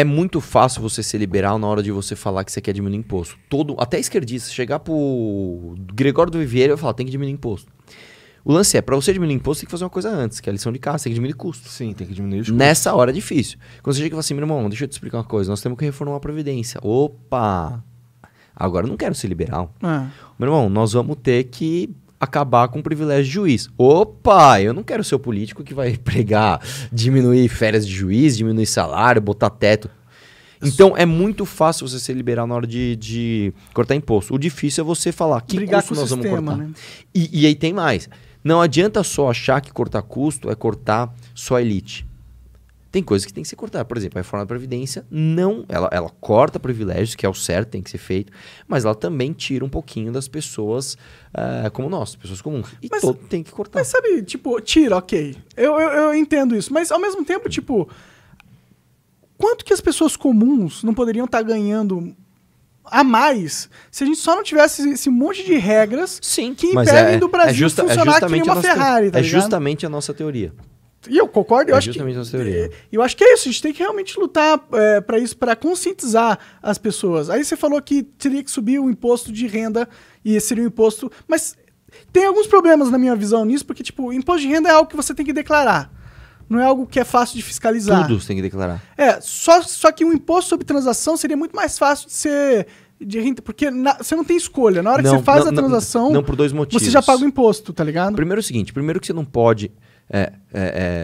É muito fácil você ser liberal na hora de você falar que você quer diminuir imposto. Todo, até esquerdista, chegar pro Gregório do Viveiro e falar, tem que diminuir imposto. O lance é, para você diminuir imposto, tem que fazer uma coisa antes, que é a lição de casa, tem que diminuir custo. Sim, tem que diminuir os custos. Nessa hora é difícil. Quando você chega e fala assim, meu irmão, deixa eu te explicar uma coisa, nós temos que reformar a Previdência. Opa! Agora eu não quero ser liberal. É. Meu irmão, nós vamos ter que acabar com o privilégio de juiz. Opa, eu não quero ser o político que vai pregar diminuir férias de juiz, diminuir salário, botar teto. Então é muito fácil você ser liberal na hora de, de cortar imposto. O difícil é você falar que Brigar custo nós sistema, vamos cortar. Né? E, e aí tem mais. Não adianta só achar que cortar custo é cortar só elite. Tem coisas que tem que ser cortada. Por exemplo, a reforma da Previdência não. Ela, ela corta privilégios, que é o certo, tem que ser feito, mas ela também tira um pouquinho das pessoas uh, como nós, pessoas comuns. E mas, todo tem que cortar. Mas sabe, tipo, tira, ok. Eu, eu, eu entendo isso. Mas ao mesmo tempo, tipo. Quanto que as pessoas comuns não poderiam estar tá ganhando a mais se a gente só não tivesse esse monte de regras Sim, que impedem é, do é Brasil é justa, funcionar é uma Ferrari, tá É ligado? justamente a nossa teoria. E eu concordo, eu é acho que. Teoria. É, eu acho que é isso, a gente tem que realmente lutar é, para isso, para conscientizar as pessoas. Aí você falou que teria que subir o imposto de renda e seria o um imposto. Mas tem alguns problemas na minha visão nisso, porque, tipo, imposto de renda é algo que você tem que declarar. Não é algo que é fácil de fiscalizar. Tudo você tem que declarar. É, só, só que o imposto sobre transação seria muito mais fácil de ser de, porque na, você não tem escolha. Na hora não, que você faz não, a transação. Não, não, por dois motivos. Você já paga o imposto, tá ligado? Primeiro é o seguinte: primeiro que você não pode é, é,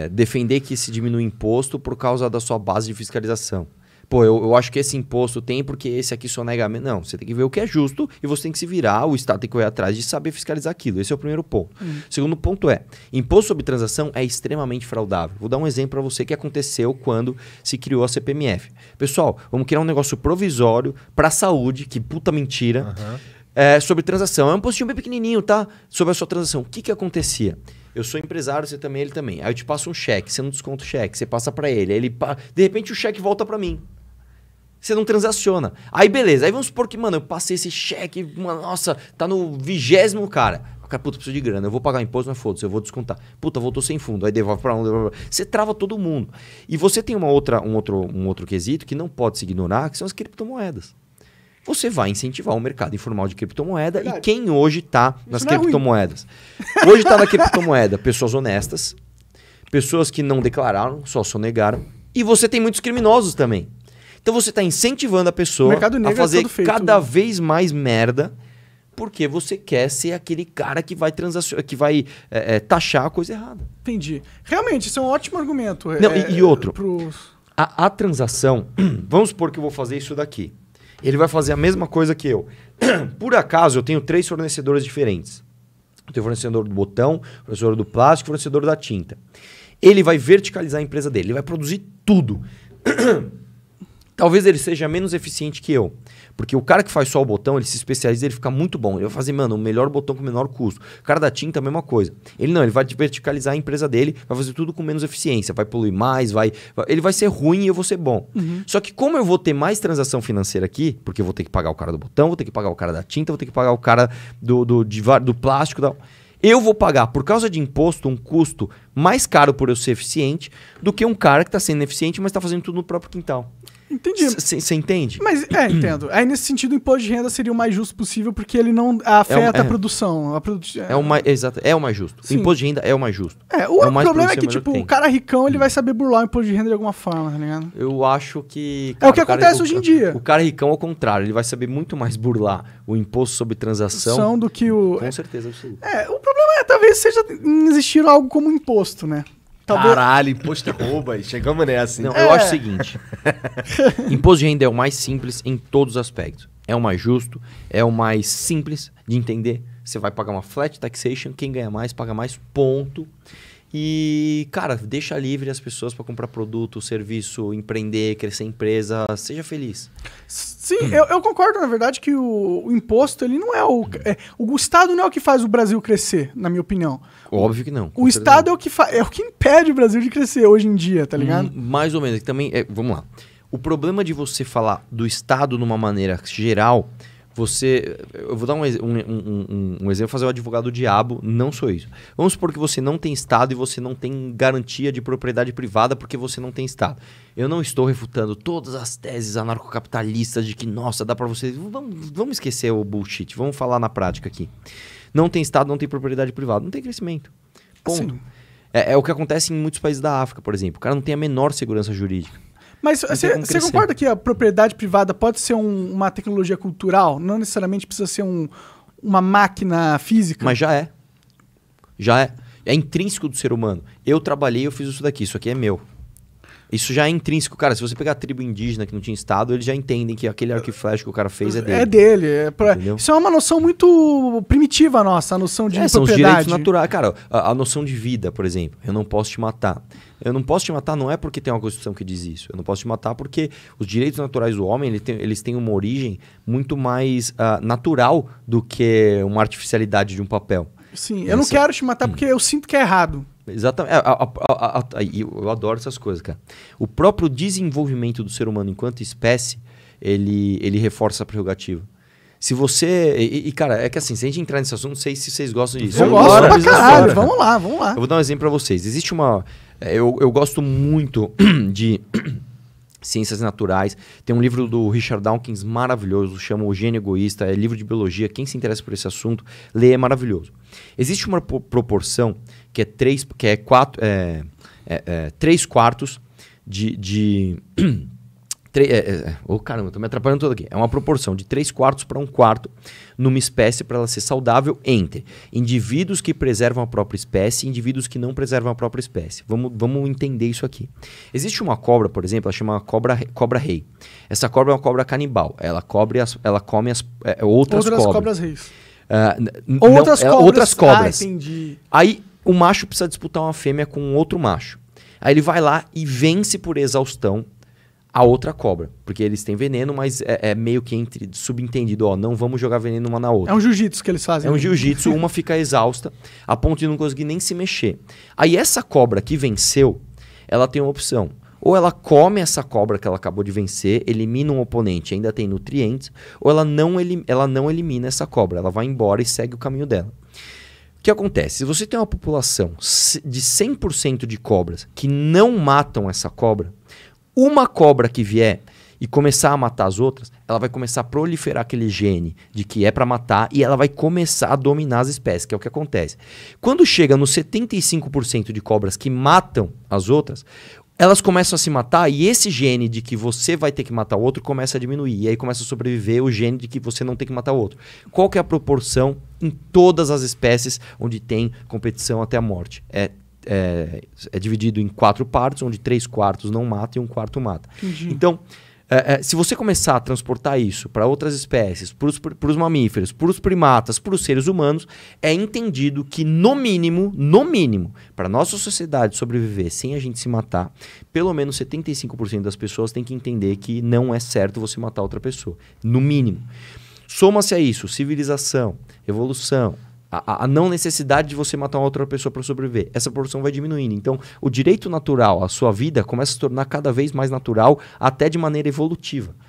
é, defender que se diminui imposto por causa da sua base de fiscalização. Pô, eu, eu acho que esse imposto tem porque esse aqui só nega. Não, você tem que ver o que é justo e você tem que se virar, o Estado tem que correr atrás de saber fiscalizar aquilo. Esse é o primeiro ponto. Hum. Segundo ponto é: imposto sobre transação é extremamente fraudável. Vou dar um exemplo para você que aconteceu quando se criou a CPMF. Pessoal, vamos criar um negócio provisório para saúde, que puta mentira. Uhum é, sobre transação. É um postinho bem pequenininho, tá? Sobre a sua transação. O que, que acontecia? Eu sou empresário, você também, ele também. Aí eu te passo um cheque, você não desconta o cheque, você passa para ele. Aí ele, pa... de repente, o cheque volta para mim. Você não transaciona. Aí beleza, aí vamos supor que, mano, eu passei esse cheque, uma nossa, tá no vigésimo, cara. Cara, puta, preciso de grana, eu vou pagar imposto, mas foda-se, eu vou descontar. Puta, voltou sem fundo, aí devolve pra onde Você trava todo mundo. E você tem uma outra, um, outro, um outro quesito que não pode se ignorar, que são as criptomoedas você vai incentivar o mercado informal de criptomoeda Verdade. e quem hoje está nas é criptomoedas. hoje está na criptomoeda pessoas honestas, pessoas que não declararam, só sonegaram, e você tem muitos criminosos também. Então você está incentivando a pessoa a é fazer é feito, cada mano. Né? vez mais merda porque você quer ser aquele cara que vai transacionar, que vai é, é, taxar a coisa errada. Entendi. Realmente, isso é um ótimo argumento. Não, é, e, e, outro. Pros... A, a transação, vamos supor que eu vou fazer isso daqui. Ele vai fazer a mesma coisa que eu. Por acaso, eu tenho três fornecedores diferentes. Eu tenho fornecedor do botão, fornecedor do plástico, fornecedor da tinta. Ele vai verticalizar a empresa dele, ele vai produzir tudo. Talvez ele seja menos eficiente que eu. Porque o cara que faz só o botão, ele se especializa, ele fica muito bom. Ele vai fazer, mano, o melhor botão com o menor custo. O cara da tinta, a mesma coisa. Ele não, ele vai verticalizar a empresa dele, vai fazer tudo com menos eficiência, vai poluir mais, vai. vai ele vai ser ruim e eu vou ser bom. Uhum. Só que como eu vou ter mais transação financeira aqui, porque eu vou ter que pagar o cara do botão, vou ter que pagar o cara da tinta, vou ter que pagar o cara do, do, de, do plástico, tal. Eu vou pagar, por causa de imposto, um custo mais caro por eu ser eficiente do que um cara que está sendo eficiente, mas está fazendo tudo no próprio quintal. Entendi. Você entende? Mas, é, entendo. Aí, nesse sentido, o imposto de renda seria o mais justo possível, porque ele não afeta é um, é. a produção. A produ... é, o mais, exato, é o mais justo. Sim. O imposto de renda é o mais justo. É, o, é o problema é que, tipo, que o cara ricão, ele hum. vai saber burlar o imposto de renda de alguma forma, tá ligado? Eu acho que... É cara, é o que o acontece hoje em dia. O cara é ricão, ao contrário, ele vai saber muito mais burlar o imposto sobre transação... São do que o... Com certeza, absoluta. É, o problema é, talvez seja existir algo como imposto imposto, né? Talvez... Caralho, imposto é rouba. e Chegamos nessa. Hein? Não, eu acho é. o seguinte: imposto de renda é o mais simples em todos os aspectos. É o mais justo, é o mais simples de entender. Você vai pagar uma flat taxation, quem ganha mais paga mais, ponto. E, cara, deixa livre as pessoas para comprar produto, serviço, empreender, crescer empresa, seja feliz. Sim, hum. eu, eu, concordo, na verdade, que o, o imposto, ele não é o, hum. é o. Estado não é o que faz o Brasil crescer, na minha opinião. Óbvio que não. O Estado é o, que é o que impede o Brasil de crescer hoje em dia, tá ligado? Hum, mais ou menos. Também, é, vamos lá. O problema de você falar do Estado numa maneira geral você. Eu vou dar um, um, um, um exemplo, fazer o advogado diabo, não sou isso. Vamos supor que você não tem Estado e você não tem garantia de propriedade privada porque você não tem Estado. Eu não estou refutando todas as teses anarcocapitalistas de que, nossa, dá para você. Vamos, vamos esquecer o bullshit, vamos falar na prática aqui. Não tem Estado, não tem propriedade privada, não tem crescimento. Ponto. Assim. É, é o que acontece em muitos países da África, por exemplo. O cara não tem a menor segurança jurídica. Mas você concorda que a propriedade privada pode ser um, uma tecnologia cultural? Não necessariamente precisa ser um, uma máquina física? Mas já é. Já é. É intrínseco do ser humano. Eu trabalhei, eu fiz isso daqui, isso aqui é meu. Isso já é intrínseco, cara. Se você pegar a tribo indígena que não tinha estado, eles já entendem que aquele arco e flecha que o cara fez é dele. É dele. É pra... Isso é uma noção muito primitiva nossa, a noção de é, são os direitos naturais. Cara, a, a, noção de vida, por exemplo. Eu não posso te matar. Eu não posso te matar não é porque tem uma Constituição que diz isso. Eu não posso te matar porque os direitos naturais do homem, ele tem, eles têm uma origem muito mais uh, natural do que uma artificialidade de um papel. Sim, eu não quero te matar hum. porque eu sinto que é errado. Exatamente. É, a, a, a, eu adoro essas coisas, cara. O próprio desenvolvimento do ser humano enquanto espécie, ele, ele reforça a prerrogativa. Se você. E, e, cara, é que assim, se a gente entrar nesse assunto, não sei se vocês gostam disso. Eu, eu gosto pra caralho, vamos lá, vamos lá. Eu vou dar um exemplo pra vocês. Existe uma. É, eu, eu gosto muito de ciências naturais. Tem um livro do Richard Dawkins maravilhoso, chama O Gênio Egoísta, é livro de biologia. Quem se interessa por esse assunto, lê, é maravilhoso. Existe uma proporção que é 3, que é, é é, é, é, quartos de, de Tre é, oh, caramba, tô me atrapalhando todo aqui. É uma proporção de 3 quartos para 1 quarto numa espécie para ela ser saudável entre indivíduos que preservam a própria espécie e indivíduos que não preservam a própria espécie. Vamos, vamos entender isso aqui. Existe uma cobra, por exemplo, ela chama cobra, cobra rei. Essa cobra é uma cobra canibal. Ela, cobre as, ela come as, é, outras, outras cobras. cobras reis. Uh, outras, não, cobras. outras cobras. Ah, entendi. Aí o macho precisa disputar uma fêmea com outro macho. Aí ele vai lá e vence por exaustão a outra cobra. Porque eles têm veneno, mas é, é meio que entre, subentendido, ó, não vamos jogar veneno uma na outra. É um jiu-jitsu que eles fazem. É um né? jiu-jitsu, uma fica exausta, a ponto de não conseguir nem se mexer. Aí essa cobra que venceu, ela tem uma opção. Ou ela come essa cobra que ela acabou de vencer, elimina um oponente, ainda tem nutrientes, ou ela não, elim, ela não elimina essa cobra, ela vai embora e segue o caminho dela. O que acontece? Se você tem uma população de 100% de cobras que não matam essa cobra, uma cobra que vier e começar a matar as outras, ela vai começar a proliferar aquele gene de que é para matar e ela vai começar a dominar as espécies, que é o que acontece. Quando chega nos 75% de cobras que matam as outras, elas começam a se matar e esse gene de que você vai ter que matar o outro começa a diminuir. E aí começa a sobreviver o gene de que você não tem que matar o outro. Qual que é a proporção em todas as espécies onde tem competição até a morte? É é, é, dividido em quatro partes, onde três quartos não matam e um quarto mata. Uhum. Então, é, é, se você começar a transportar isso para outras espécies, para os mamíferos, para os primatas, para os seres humanos, é entendido que, no mínimo, no mínimo, para nossa sociedade sobreviver sem a gente se matar, pelo menos 75% das pessoas têm que entender que não é certo você matar outra pessoa. No mínimo. Soma-se a isso civilização, evolução, a, a, não necessidade de você matar uma outra pessoa para sobreviver. Essa proporção vai diminuindo. Então, o direito natural à sua vida começa a se tornar cada vez mais natural, até de maneira evolutiva.